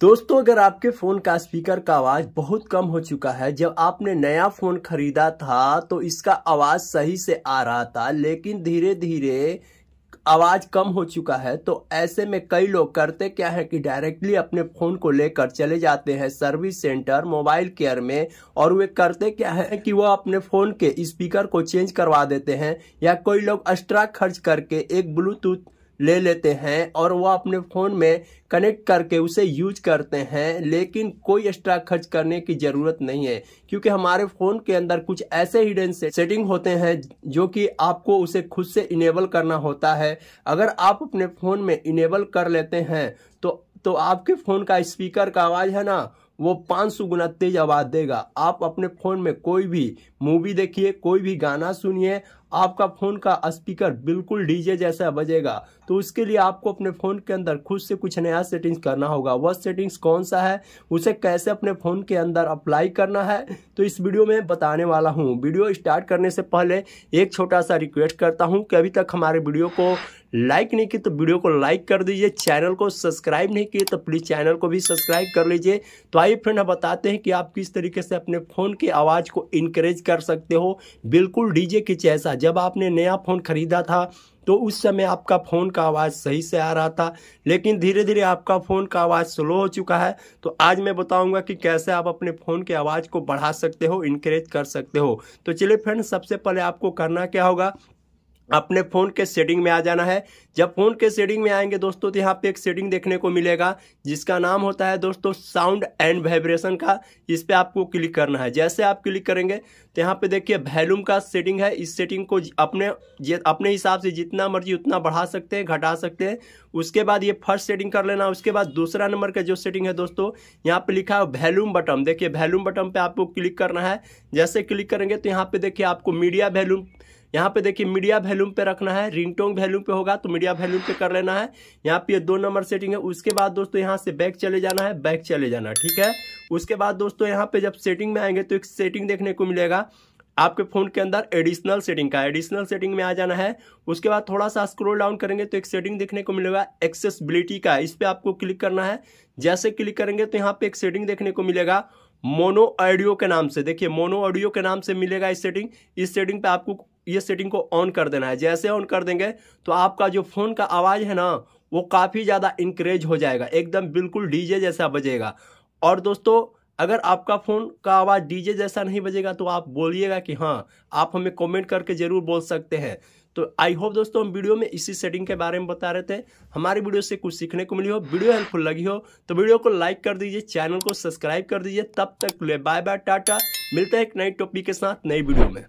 दोस्तों अगर आपके फ़ोन का स्पीकर का आवाज़ बहुत कम हो चुका है जब आपने नया फ़ोन खरीदा था तो इसका आवाज़ सही से आ रहा था लेकिन धीरे धीरे आवाज़ कम हो चुका है तो ऐसे में कई लोग करते क्या है कि डायरेक्टली अपने फ़ोन को लेकर चले जाते हैं सर्विस सेंटर मोबाइल केयर में और वे करते क्या है कि वो अपने फ़ोन के स्पीकर को चेंज करवा देते हैं या कोई लोग एक्स्ट्रा खर्च करके एक ब्लूटूथ ले लेते हैं और वह अपने फ़ोन में कनेक्ट करके उसे यूज करते हैं लेकिन कोई एक्स्ट्रा खर्च करने की ज़रूरत नहीं है क्योंकि हमारे फ़ोन के अंदर कुछ ऐसे हिडन सेटिंग होते हैं जो कि आपको उसे खुद से इनेबल करना होता है अगर आप अपने फ़ोन में इनेबल कर लेते हैं तो तो आपके फ़ोन का स्पीकर का आवाज़ है ना वो पाँच सौ गुना तेज आवाज़ देगा आप अपने फ़ोन में कोई भी मूवी देखिए कोई भी गाना सुनिए आपका फ़ोन का स्पीकर बिल्कुल डीजे जैसा बजेगा तो उसके लिए आपको अपने फ़ोन के अंदर खुद से कुछ नया सेटिंग्स करना होगा वह सेटिंग्स कौन सा है उसे कैसे अपने फ़ोन के अंदर अप्लाई करना है तो इस वीडियो में बताने वाला हूँ वीडियो स्टार्ट करने से पहले एक छोटा सा रिक्वेस्ट करता हूँ कि अभी तक हमारे वीडियो को लाइक नहीं की तो वीडियो को लाइक कर दीजिए चैनल को सब्सक्राइब नहीं किए तो प्लीज़ चैनल को भी सब्सक्राइब कर लीजिए तो आइए फ्रेंड हम बताते हैं कि आप किस तरीके से अपने फ़ोन की आवाज़ को इनक्रेज कर सकते हो बिल्कुल डीजे की जैसा जब आपने नया फ़ोन ख़रीदा था तो उस समय आपका फ़ोन का आवाज़ सही से आ रहा था लेकिन धीरे धीरे आपका फ़ोन का आवाज़ स्लो हो चुका है तो आज मैं बताऊंगा कि कैसे आप अपने फ़ोन के आवाज़ को बढ़ा सकते हो इनक्रेज कर सकते हो तो चलिए फ्रेंड सबसे पहले आपको करना क्या होगा हाँ। अपने फ़ोन के सेटिंग में आ जाना है जब फ़ोन के सेटिंग में आएंगे दोस्तों तो यहाँ पे एक सेटिंग देखने को मिलेगा जिसका नाम होता है दोस्तों साउंड एंड वाइब्रेशन का इस पर आपको क्लिक करना है जैसे आप क्लिक करेंगे तो यहाँ पे देखिए वैल्यूम का सेटिंग है इस सेटिंग को अपने अपने हिसाब से जितना मर्जी उतना बढ़ा सकते हैं घटा सकते हैं उसके बाद ये फर्स्ट सेटिंग कर लेना उसके बाद दूसरा नंबर का जो सेटिंग है दोस्तों यहाँ पर लिखा है वैल्यूम बटन देखिए वैल्यूम बटन पर आपको क्लिक करना है जैसे क्लिक करेंगे तो यहाँ पर देखिए आपको मीडिया वैल्यूम यहाँ पे देखिए मीडिया वैल्यूम पे रखना है रिंगटोंग वैल्यूम पे होगा तो मीडिया वैल्यूम पे कर लेना है यहाँ पे दो नंबर सेटिंग है उसके बाद दोस्तों यहाँ से बैक चले जाना है बैक चले जाना ठीक है उसके बाद दोस्तों यहाँ पे जब सेटिंग में आएंगे तो एक सेटिंग देखने को मिलेगा आपके फोन के अंदर एडिशनल सेटिंग का एडिशनल सेटिंग में आ जाना है उसके बाद थोड़ा सा स्क्रोल डाउन करेंगे तो एक सेटिंग देखने को मिलेगा एक्सेसबिलिटी का इस पर आपको क्लिक करना है जैसे क्लिक करेंगे तो यहाँ पे एक सेटिंग देखने को मिलेगा मोनो ऑडियो के नाम से देखिए मोनो ऑडियो के नाम से मिलेगा इस सेटिंग इस सेटिंग पे आपको ये सेटिंग को ऑन कर देना है जैसे ऑन कर देंगे तो आपका जो फ़ोन का आवाज़ है ना वो काफ़ी ज़्यादा इंक्रेज हो जाएगा एकदम बिल्कुल डीजे जैसा बजेगा और दोस्तों अगर आपका फ़ोन का आवाज़ डीजे जैसा नहीं बजेगा तो आप बोलिएगा कि हाँ आप हमें कमेंट करके ज़रूर बोल सकते हैं तो आई होप दोस्तों हम वीडियो में इसी सेटिंग के बारे में बता रहे थे हमारी वीडियो से कुछ सीखने को मिली हो वीडियो हेल्पफुल लगी हो तो वीडियो को लाइक कर दीजिए चैनल को सब्सक्राइब कर दीजिए तब तक ले बाय बाय टाटा मिलते हैं एक नई टॉपिक के साथ नई वीडियो में